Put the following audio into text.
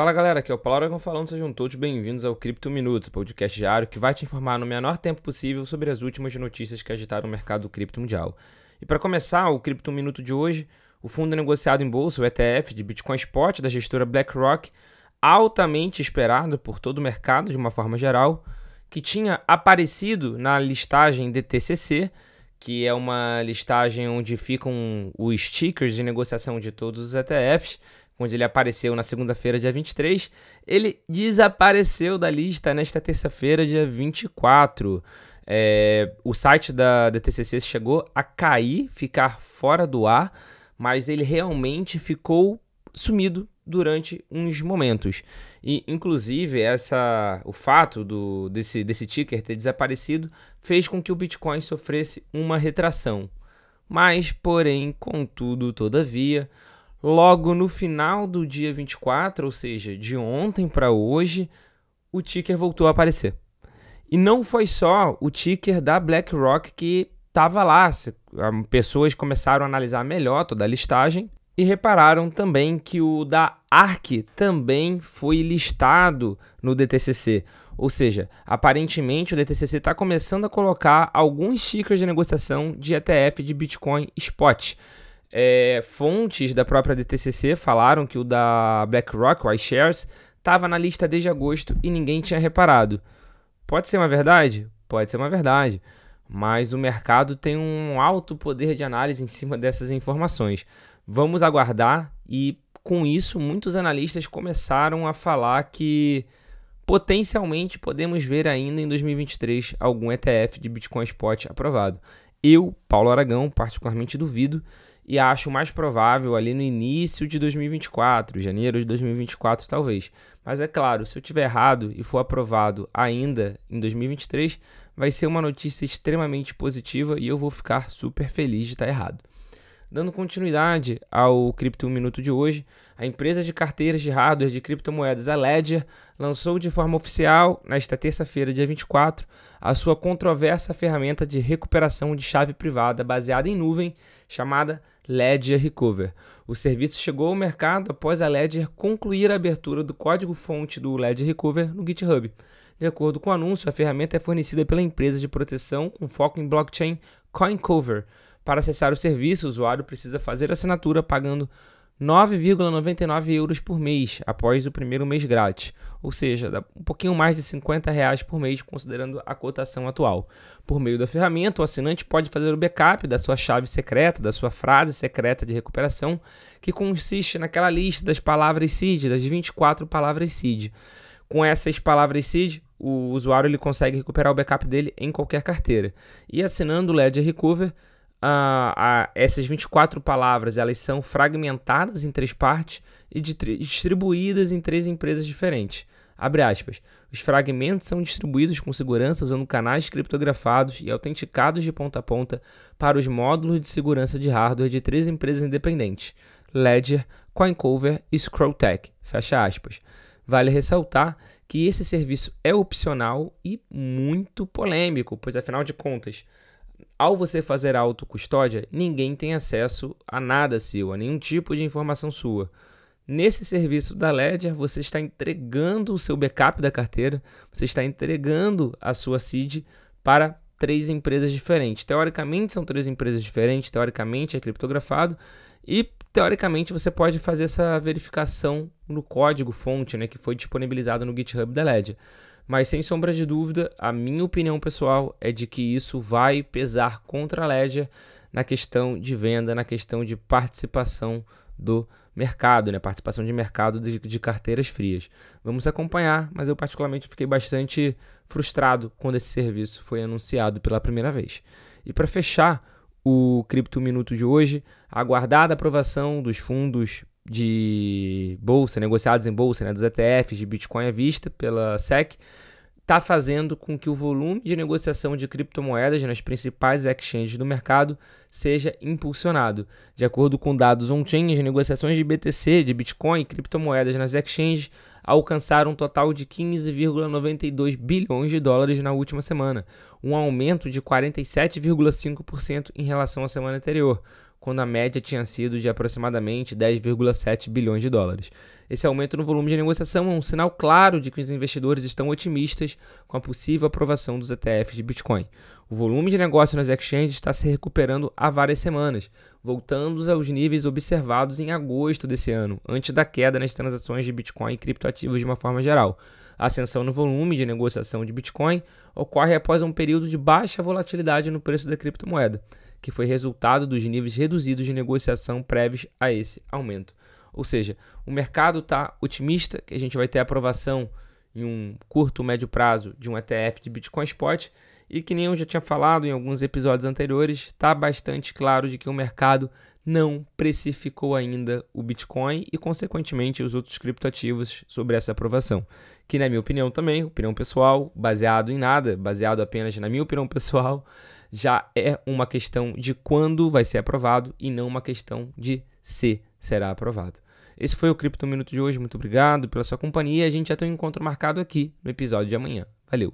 Fala galera, aqui é o Paulo Aragon falando, sejam todos bem-vindos ao Cripto Minutos, podcast diário que vai te informar no menor tempo possível sobre as últimas notícias que agitaram o mercado do cripto mundial. E para começar o Cripto Minuto de hoje, o fundo é negociado em bolsa, o ETF de Bitcoin Spot da gestora BlackRock, altamente esperado por todo o mercado de uma forma geral, que tinha aparecido na listagem DTCC, que é uma listagem onde ficam os stickers de negociação de todos os ETFs onde ele apareceu na segunda-feira, dia 23, ele desapareceu da lista nesta terça-feira, dia 24. É, o site da, DTCC chegou a cair, ficar fora do ar, mas ele realmente ficou sumido durante uns momentos. E, inclusive, essa, o fato do, desse, desse ticker ter desaparecido fez com que o Bitcoin sofresse uma retração. Mas, porém, contudo, todavia, Logo no final do dia 24, ou seja, de ontem para hoje, o ticker voltou a aparecer. E não foi só o ticker da BlackRock que estava lá. Pessoas começaram a analisar melhor toda a listagem e repararam também que o da ARC também foi listado no DTCC. Ou seja, aparentemente o DTCC está começando a colocar alguns tickers de negociação de ETF de Bitcoin Spot. É, fontes da própria DTCC falaram que o da BlackRock, o iShares, estava na lista desde agosto e ninguém tinha reparado. Pode ser uma verdade? Pode ser uma verdade. Mas o mercado tem um alto poder de análise em cima dessas informações. Vamos aguardar e com isso muitos analistas começaram a falar que potencialmente podemos ver ainda em 2023 algum ETF de Bitcoin Spot aprovado. Eu, Paulo Aragão, particularmente duvido e acho mais provável ali no início de 2024, janeiro de 2024 talvez. Mas é claro, se eu tiver errado e for aprovado ainda em 2023, vai ser uma notícia extremamente positiva e eu vou ficar super feliz de estar errado. Dando continuidade ao Cripto Minuto de hoje, a empresa de carteiras de hardware de criptomoedas, a Ledger, lançou de forma oficial, nesta terça-feira, dia 24, a sua controversa ferramenta de recuperação de chave privada baseada em nuvem, chamada Ledger Recover. O serviço chegou ao mercado após a Ledger concluir a abertura do código-fonte do Ledger Recover no GitHub. De acordo com o anúncio, a ferramenta é fornecida pela empresa de proteção com foco em blockchain CoinCover, para acessar o serviço, o usuário precisa fazer assinatura pagando 9,99 euros por mês após o primeiro mês grátis, ou seja, dá um pouquinho mais de 50 reais por mês considerando a cotação atual. Por meio da ferramenta, o assinante pode fazer o backup da sua chave secreta, da sua frase secreta de recuperação, que consiste naquela lista das palavras seed, das 24 palavras seed. Com essas palavras seed, o usuário ele consegue recuperar o backup dele em qualquer carteira. E assinando o Ledger Recover, a, ah, a, essas 24 palavras elas são fragmentadas em três partes e distribuídas em três empresas diferentes. Abre aspas. Os fragmentos são distribuídos com segurança usando canais criptografados e autenticados de ponta a ponta para os módulos de segurança de hardware de três empresas independentes: Ledger, CoinCover e Scrolltech. Fecha aspas. Vale ressaltar que esse serviço é opcional e muito polêmico, pois afinal de contas, ao você fazer autocustódia, ninguém tem acesso a nada seu, a nenhum tipo de informação sua. Nesse serviço da Ledger, você está entregando o seu backup da carteira, você está entregando a sua seed para três empresas diferentes. Teoricamente são três empresas diferentes, teoricamente é criptografado e teoricamente você pode fazer essa verificação no código fonte, né, que foi disponibilizado no GitHub da Ledger. Mas sem sombra de dúvida, a minha opinião pessoal é de que isso vai pesar contra a Ledger na questão de venda, na questão de participação do mercado, né? participação de mercado de, de, carteiras frias. Vamos acompanhar, mas eu particularmente fiquei bastante frustrado quando esse serviço foi anunciado pela primeira vez. E para fechar o Cripto Minuto de hoje, aguardada a aprovação dos fundos de bolsa, negociados em bolsa, né, dos ETFs de Bitcoin à vista pela SEC, está fazendo com que o volume de negociação de criptomoedas né, nas principais exchanges do mercado seja impulsionado. De acordo com dados on-chain, as negociações de BTC, de Bitcoin e criptomoedas nas exchanges alcançaram um total de 15,92 bilhões de dólares na última semana, um aumento de 47,5% em relação à semana anterior quando a média tinha sido de aproximadamente 10,7 bilhões de dólares. Esse aumento no volume de negociação é um sinal claro de que os investidores estão otimistas com a possível aprovação dos ETFs de Bitcoin. O volume de negócio nas exchanges está se recuperando há várias semanas, voltando aos níveis observados em agosto desse ano, antes da queda nas transações de Bitcoin e criptoativos de uma forma geral. A ascensão no volume de negociação de Bitcoin ocorre após um período de baixa volatilidade no preço da criptomoeda que foi resultado dos níveis reduzidos de negociação prévios a esse aumento. Ou seja, o mercado está otimista que a gente vai ter aprovação em um curto, médio prazo de um ETF de Bitcoin Spot e que nem eu já tinha falado em alguns episódios anteriores, está bastante claro de que o mercado não precificou ainda o Bitcoin e, consequentemente, os outros criptoativos sobre essa aprovação. Que, na minha opinião também, opinião pessoal, baseado em nada, baseado apenas na minha opinião pessoal, já é uma questão de quando vai ser aprovado e não uma questão de se será aprovado. Esse foi o Cripto Minuto de hoje. Muito obrigado pela sua companhia. A gente já tem um encontro marcado aqui no episódio de amanhã. Valeu!